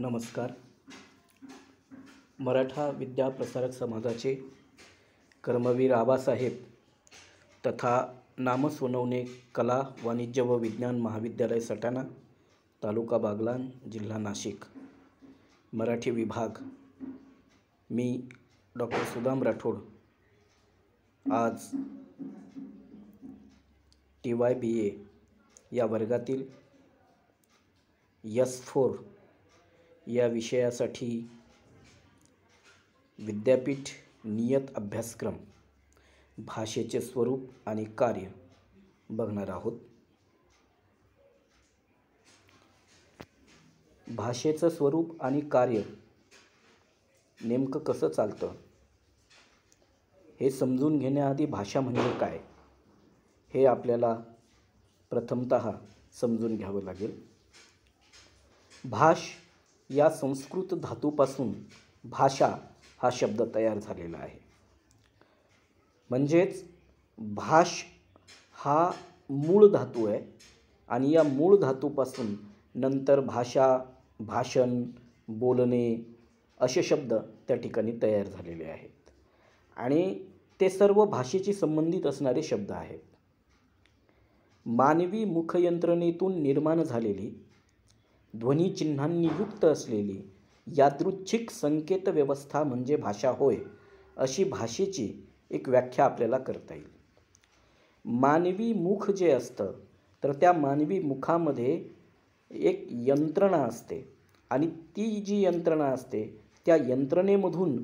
नमस्कार मराठा विद्या प्रसारक समाजाचे कर्मवीर आबासाहेब तथा नाम कला वाणिज्य व विज्ञान महाविद्यालय सटाणा तालुका बागलान जिल्हा नाशिक मराठी विभाग मी डॉक्टर सुदाम राठोड आज टी वाय बी ए या वर्गातील यस फोर या विषयासाठी विद्यापीठ नियत अभ्यासक्रम भाषेचे स्वरूप आणि कार्य बघणार आहोत भाषेचं स्वरूप आणि कार्य नेमकं कसं चालतं हे समजून घेण्याआधी भाषा म्हणजे काय हे आपल्याला प्रथमत समजून घ्यावं लागेल भाष या संस्कृत धातूपासून भाषा हा शब्द तयार झालेला आहे म्हणजेच भाष हा मूळ धातू आहे आणि या मूळ धातूपासून नंतर भाषा भाषण बोलणे असे शब्द त्या ठिकाणी तयार झालेले आहेत आणि ते सर्व भाषेशी संबंधित असणारे शब्द आहेत मानवी मुखयंत्रणेतून निर्माण झालेली चिन्हांनी युक्त असलेली यादृच्छिक संकेत व्यवस्था म्हणजे भाषा होय अशी भाषेची एक व्याख्या आपल्याला करता येईल मानवी मुख जे असतं तर त्या मानवी मुखामध्ये एक यंत्रणा असते आणि ती जी यंत्रणा असते त्या यंत्रणेमधून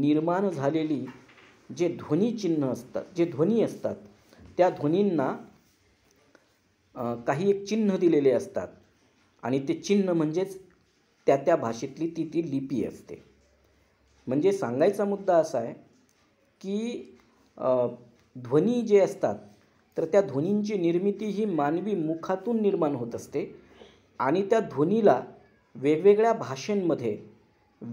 निर्माण झालेली जे चिन्ह असतात जे ध्वनी असतात त्या ध्वनींना काही एक चिन्ह दिलेले असतात आणि ते चिन्ह म्हणजेच त्या त्या भाषेतली ती ती लिपी असते म्हणजे सांगायचा मुद्दा असा आहे की ध्वनी जे असतात तर त्या ध्वनींची निर्मिती ही मानवी मुखातून निर्माण होत असते आणि त्या ध्वनीला वेगवेगळ्या भाषेंमध्ये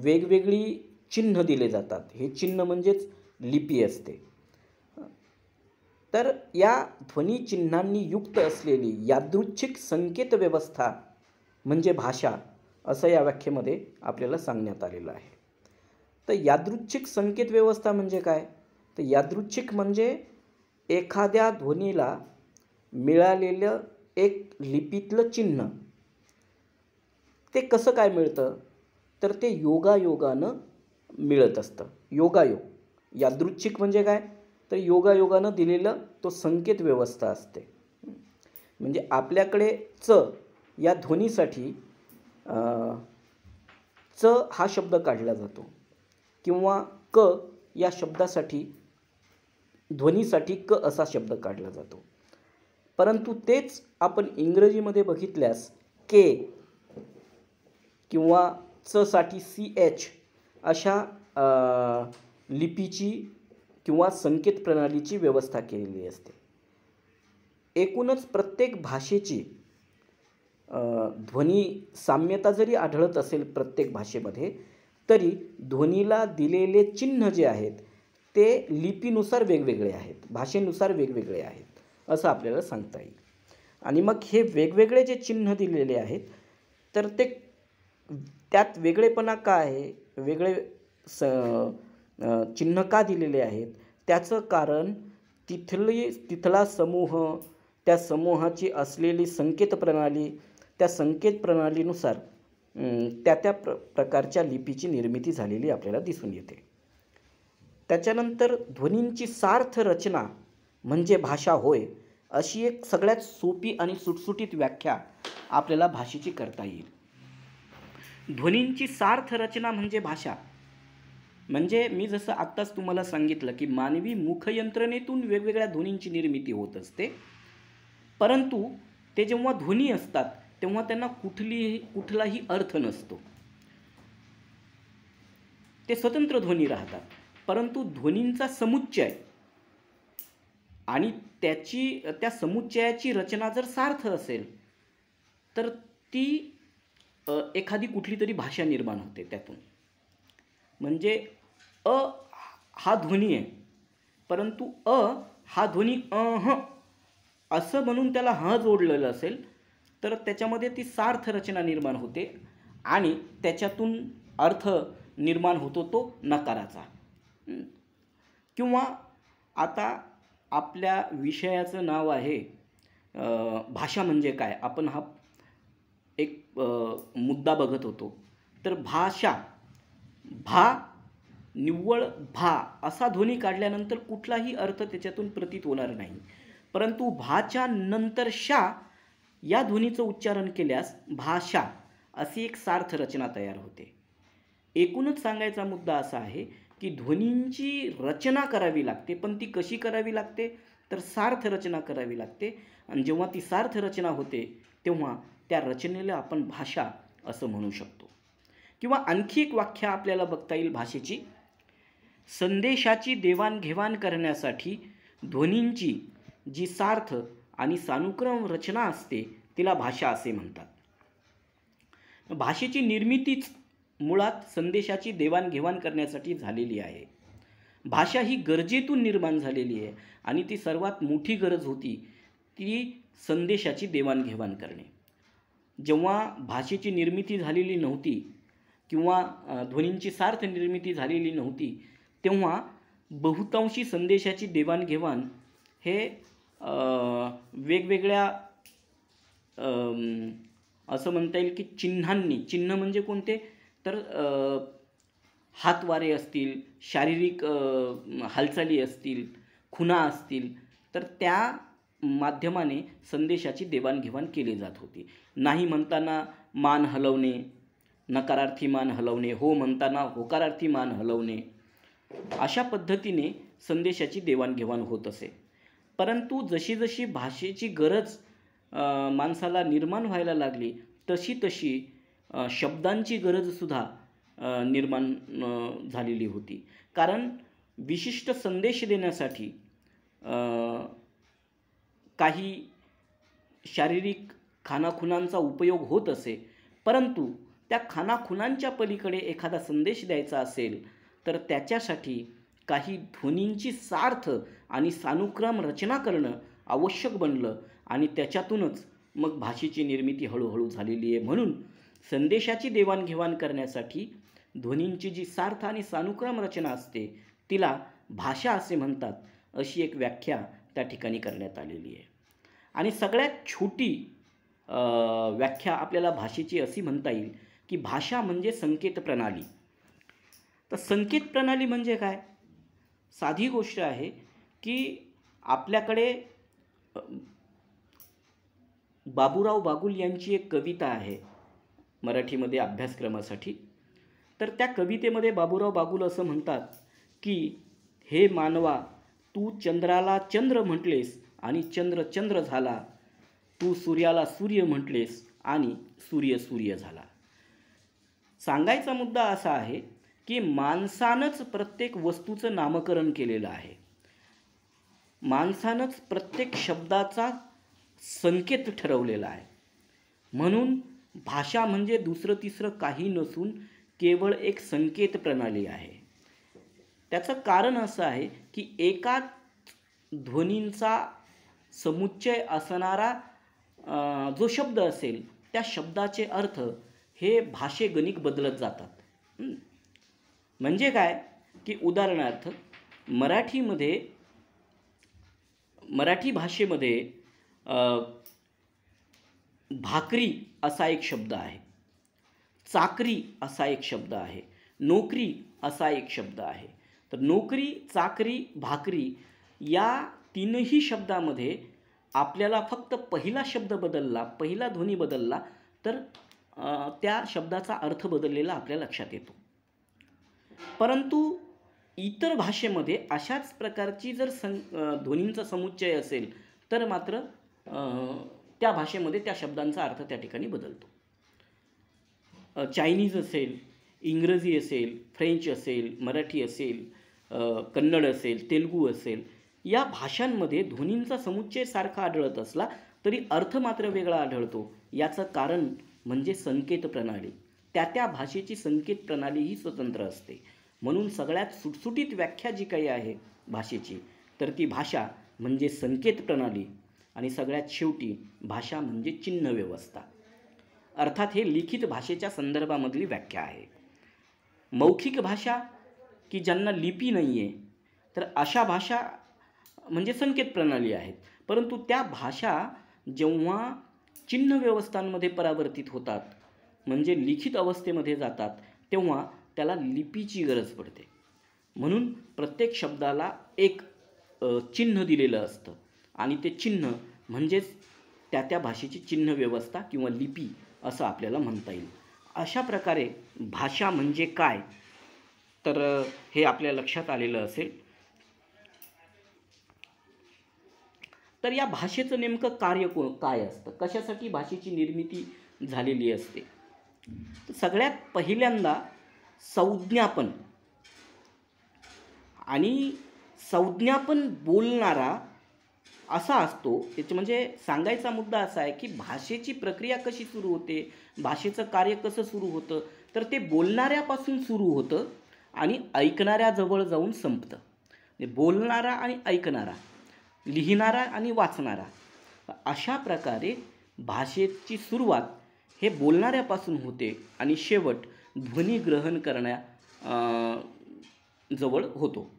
वेगवेगळी चिन्ह दिले जातात हे चिन्ह म्हणजेच लिपी असते तर या ध्वनिचिन्हांनी युक्त असलेली यादृच्छिक संकेत व्यवस्था म्हणजे भाषा असं या व्याख्येमध्ये आपल्याला सांगण्यात आलेलं आहे तर यादृच्छिक संकेत व्यवस्था म्हणजे काय तर यादृच्छिक म्हणजे एखाद्या ध्वनीला मिळालेलं एक लिपीतलं चिन्ह ते कसं काय मिळतं तर ते योगायोगानं मिळत असतं योगायोग यादृच्छिक म्हणजे काय तर योगायोगानं दिलेलं तो संकेत व्यवस्था असते म्हणजे आपल्याकडे च या ध्वनीसाठी च हा शब्द काढला जातो किंवा क या शब्दासाठी ध्वनीसाठी क असा शब्द काढला जातो परंतु तेच आपण इंग्रजीमध्ये बघितल्यास के किंवा च साठी सी एच अशा लिपीची किंवा संकेत प्रणालीची व्यवस्था केलेली असते एकूणच प्रत्येक भाषेची ध्वनी साम्यता जरी आढळत असेल प्रत्येक भाषेमध्ये तरी ध्वनीला दिलेले चिन्ह जे आहेत ते लिपीनुसार वेगवेगळे आहेत भाषेनुसार वेगवेगळे आहेत असं आपल्याला सांगता येईल आणि मग हे वेगवेगळे जे चिन्ह दिलेले आहेत तर ते त्यात वेगळेपणा का आहे वेगळे स चिन्ह का दिलेले आहेत त्याचं कारण तिथली तिथला समूह त्या समूहाची असलेली संकेत प्रणाली त्या संकेत प्रणालीनुसार त्या त्या प्र प्रकारच्या लिपीची निर्मिती झालेली आपल्याला दिसून येते त्याच्यानंतर ध्वनींची सार्थ रचना म्हणजे भाषा होय अशी एक सगळ्यात सोपी आणि सुटसुटीत व्याख्या आपल्याला भाषेची करता येईल ध्वनींची सार्थ रचना म्हणजे भाषा म्हणजे मी जसं आत्ताच तुम्हाला सांगितलं की मानवी मुखयंत्रणेतून वेगवेगळ्या ध्वनींची निर्मिती होत असते परंतु ते जेव्हा ध्वनी असतात तेव्हा त्यांना कुठलीही कुठलाही अर्थ नसतो ते स्वतंत्र ध्वनी राहतात परंतु ध्वनींचा समुच्चय आणि त्याची त्या समुच्चयाची रचना जर सार्थ असेल तर ती एखादी कुठली तरी भाषा निर्माण होते त्यातून म्हणजे अ हा ध्वनी आहे परंतु अ हा ध्वनी अ ह असं म्हणून त्याला ह जोडलेलं असेल तर त्याच्यामध्ये ती सार्थ रचना निर्माण होते आणि त्याच्यातून अर्थ निर्माण होतो तो नकाराचा किंवा आता आपल्या विषयाचं नाव आहे भाषा म्हणजे काय आपण हा एक मुद्दा बघत होतो तर भाषा भा निव्वळ भा असा ध्वनी काढल्यानंतर कुठलाही अर्थ त्याच्यातून प्रतीत होणार नाही परंतु भाच्या नंतर शा या ध्वनीचं उच्चारण केल्यास भाषा अशी एक सार्थ रचना तयार होते एकूणच सांगायचा मुद्दा असा आहे की ध्वनींची रचना करावी लागते पण ती कशी करावी लागते तर सार्थ रचना करावी लागते आणि जेव्हा ती सार्थ रचना होते तेव्हा त्या रचनेला आपण भाषा असं म्हणू शकतो किंवा आणखी एक व्याख्या आपल्याला बघता येईल भाषेची संदेशाची देवाणघेवाण करण्यासाठी ध्वनींची जी सार्थ आणि सानुक्रम रचना असते तिला भाषा असे म्हणतात भाषेची निर्मितीच मुळात संदेशाची देवाणघेवाण करण्यासाठी झालेली आहे भाषा ही गरजेतून निर्माण झालेली आहे आणि ती सर्वात मोठी गरज होती ती संदेशाची देवाणघेवाण करणे जेव्हा भाषेची निर्मिती झालेली नव्हती किंवा ध्वनींची सार्थ निर्मिती झालेली नव्हती तेव्हा बहुतांशी संदेशाची देवाणघेवाण हे वेगवेगळ्या असं म्हणता येईल की चिन्हांनी चिन्ह म्हणजे कोणते तर हातवारे असतील शारीरिक हालचाली असतील खुणा असतील तर त्या माध्यमाने संदेशाची देवाणघेवाण केली जात होती नाही म्हणताना मान हलवणे नकारार्थी मान हलवणे हो म्हणताना होकारार्थी मान हलवणे अशा पद्धतीने संदेशाची देवाणघेवाण होत असे परंतु जशी जशी भाषेची गरज माणसाला निर्माण व्हायला लागली तशी तशी शब्दांची गरजसुद्धा निर्माण झालेली होती कारण विशिष्ट संदेश देण्यासाठी काही शारीरिक खानाखुनांचा उपयोग होत असे परंतु त्या खानाखुनांच्या पलीकडे एखादा संदेश द्यायचा असेल तर त्याच्यासाठी काही ध्वनींची सार्थ आणि सानुक्रम रचना करणं आवश्यक बनलं आणि त्याच्यातूनच मग भाषेची निर्मिती हळूहळू झालेली आहे म्हणून संदेशाची देवाणघेवाण करण्यासाठी ध्वनींची जी सार्थ आणि सानुक्रम रचना असते तिला भाषा असे म्हणतात अशी एक व्याख्या त्या ठिकाणी करण्यात आलेली आहे आणि सगळ्यात छोटी व्याख्या आपल्याला भाषेची अशी म्हणता येईल की भाषा म्हणजे संकेत प्रणाली तर संकेत प्रणाली म्हणजे काय साधी गोष्ट आहे की आपल्याकडे बाबूराव बागुल यांची एक कविता आहे मराठीमध्ये अभ्यासक्रमासाठी तर त्या कवितेमध्ये बाबूराव बागुल असं म्हणतात की हे मानवा तू चंद्राला चंद्र म्हटलेस आणि चंद्र चंद्र झाला तू सूर्याला सूर्य म्हटलेस आणि सूर्य सूर्य झाला सांगायचा मुद्दा असा आहे की माणसानंच प्रत्येक वस्तूचं नामकरण केलेलं आहे माणसानंच प्रत्येक शब्दाचा संकेत ठरवलेला आहे म्हणून भाषा म्हणजे दुसरं तिसरं काही नसून केवळ एक संकेत प्रणाली आहे त्याचं कारण असं आहे की एका ध्वनींचा समुच्चय असणारा जो शब्द असेल त्या शब्दाचे अर्थ हे भाषेगणिक बदलत जातात म्हणजे काय की उदाहरणार्थ मराठीमध्ये मराठी भाषेमध्ये भाकरी असा एक शब्द आहे चाकरी असा एक शब्द आहे नोकरी असा एक शब्द आहे तर नोकरी चाकरी भाकरी या तीनही शब्दामध्ये आपल्याला फक्त पहिला शब्द बदलला पहिला ध्वनी बदलला तर त्या शब्दाचा अर्थ बदललेला आपल्या लक्षात येतो परंतु इतर भाषेमध्ये अशाच प्रकारची जर सं ध्वनींचा समुच्चय असेल तर मात्र त्या भाषेमध्ये त्या शब्दांचा अर्थ त्या ठिकाणी बदलतो चायनीज असेल इंग्रजी असेल फ्रेंच असेल मराठी असेल कन्नड असेल तेलगू असेल या भाषांमध्ये ध्वनींचा समुच्चय सारखा आढळत असला तरी अर्थ मात्र वेगळा आढळतो याचं कारण म्हणजे संकेत प्रणाली त्या त्या भाषेची संकेत प्रणाली ही स्वतंत्र असते म्हणून सगळ्यात सुटसुटीत व्याख्या जी काही आहे भाषेची तर ती भाषा म्हणजे संकेत प्रणाली आणि सगळ्यात शेवटी भाषा म्हणजे चिन्ह व्यवस्था अर्थात हे लिखित भाषेच्या संदर्भामधली व्याख्या आहे मौखिक भाषा की ज्यांना लिपी नाही आहे तर अशा भाषा म्हणजे संकेत प्रणाली आहेत परंतु त्या भाषा जेव्हा चिन्ह व्यवस्थांमध्ये परावर्तित होतात म्हणजे लिखित अवस्थेमध्ये जातात तेव्हा त्याला लिपीची गरज पडते म्हणून प्रत्येक शब्दाला एक चिन्ह दिलेलं असतं आणि ते चिन्ह म्हणजेच त्या त्या भाषेची चिन्ह व्यवस्था किंवा लिपी असं आपल्याला म्हणता येईल अशा प्रकारे भाषा म्हणजे काय तर हे आपल्या लक्षात आलेलं असेल तर या भाषेचं नेमकं कार्य को काय असतं कशासाठी भाषेची निर्मिती झालेली असते सगळ्यात पहिल्यांदा संज्ञापन आणि संज्ञापन बोलणारा असा असतो त्याचे म्हणजे सांगायचा मुद्दा असा आहे की भाषेची प्रक्रिया कशी सुरू होते भाषेचं कार्य कसं सुरू होतं तर ते बोलणाऱ्यापासून सुरू होतं आणि ऐकणाऱ्याजवळ जाऊन संपतं म्हणजे बोलणारा आणि ऐकणारा लिहिणारा आणि वाचणारा अशा प्रकारे भाषेची सुरुवात हे बोलणाऱ्यापासून होते आणि शेवट ध्वनी ग्रहण करण्या जवळ होतो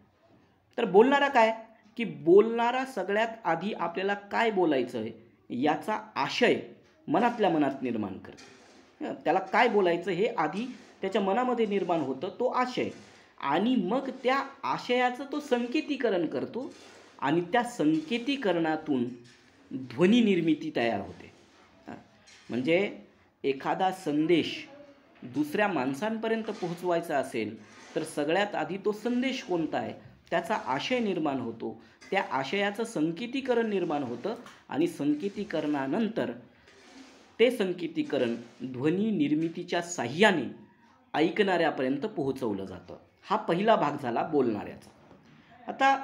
तर बोलणारा काय की बोलणारा सगळ्यात आधी आपल्याला काय बोलायचं आहे याचा आशय मनातल्या मनात निर्माण करतो त्याला काय बोलायचं हे आधी त्याच्या मनामध्ये निर्माण होतं तो आशय आणि मग त्या आशयाचं तो संकेतीकरण करतो आणि त्या संकेतीकरणातून ध्वनी निर्मिती तयार होते म्हणजे एखादा संदेश दुसऱ्या माणसांपर्यंत पोहोचवायचा असेल तर सगळ्यात आधी तो संदेश कोणता आहे त्याचा आशय निर्माण होतो त्या आशयाचं संकेतीकरण निर्माण होतं आणि संकेतीकरणानंतर ते संकेतीकरण ध्वनी निर्मितीच्या साह्याने ऐकणाऱ्यापर्यंत पोहोचवलं जातं हा पहिला भाग झाला बोलणाऱ्याचा आता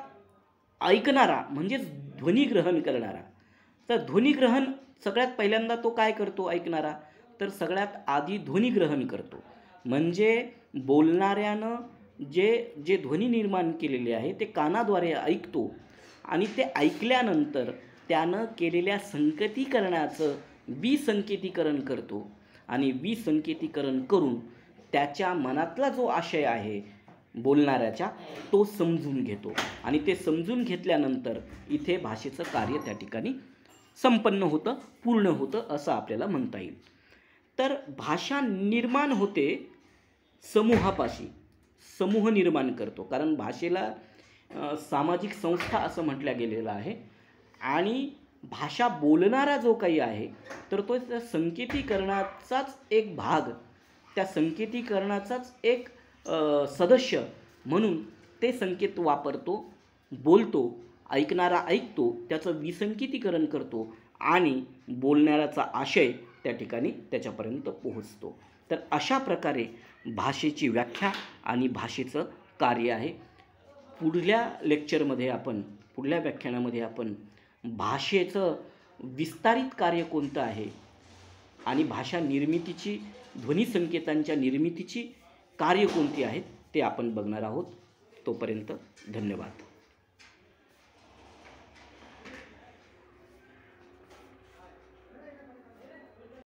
ऐकणारा म्हणजेच ध्वनिग्रहण करणारा तर ध्वनिग्रहण सगळ्यात पहिल्यांदा तो काय करतो ऐकणारा तर सगळ्यात आधी ध्वनी ग्रहण करतो म्हणजे बोलणाऱ्यानं जे जे ध्वनी निर्माण केलेले आहे ते कानाद्वारे ऐकतो आणि ते ऐकल्यानंतर त्यानं केलेल्या संकेतीकरणाचं विसंकेतीकरण करतो आणि विसंकेतीकरण करून त्याच्या मनातला जो आशय आहे बोलणाऱ्याच्या तो समजून घेतो आणि ते समजून घेतल्यानंतर इथे भाषेचं कार्य त्या ठिकाणी संपन्न होतं पूर्ण होतं असं आपल्याला म्हणता येईल तर भाषा निर्माण होते समूहापाशी समूह निर्माण करतो कारण भाषेला सामाजिक संस्था असं म्हटल्या गेलेलं आहे आणि भाषा बोलणारा जो काही आहे तर तो त्या संकेतीकरणाचाच एक भाग त्या संकेतीकरणाचाच एक सदस्य म्हणून ते संकेत वापरतो बोलतो ऐकणारा ऐकतो त्याचं विसंकेतीकरण करतो आणि बोलणाऱ्याचा आशय त्या ठिकाणी त्याच्यापर्यंत पोहोचतो तर अशा प्रकारे भाषेची व्याख्या आणि भाषेचं कार्य आहे पुढल्या लेक्चरमध्ये आपण पुढल्या व्याख्यानामध्ये आपण भाषेचं विस्तारित कार्य कोणतं आहे आणि भाषा निर्मितीची ध्वनिसंकेतांच्या निर्मितीची कार्य कोणती आहेत ते आपण बघणार आहोत तोपर्यंत धन्यवाद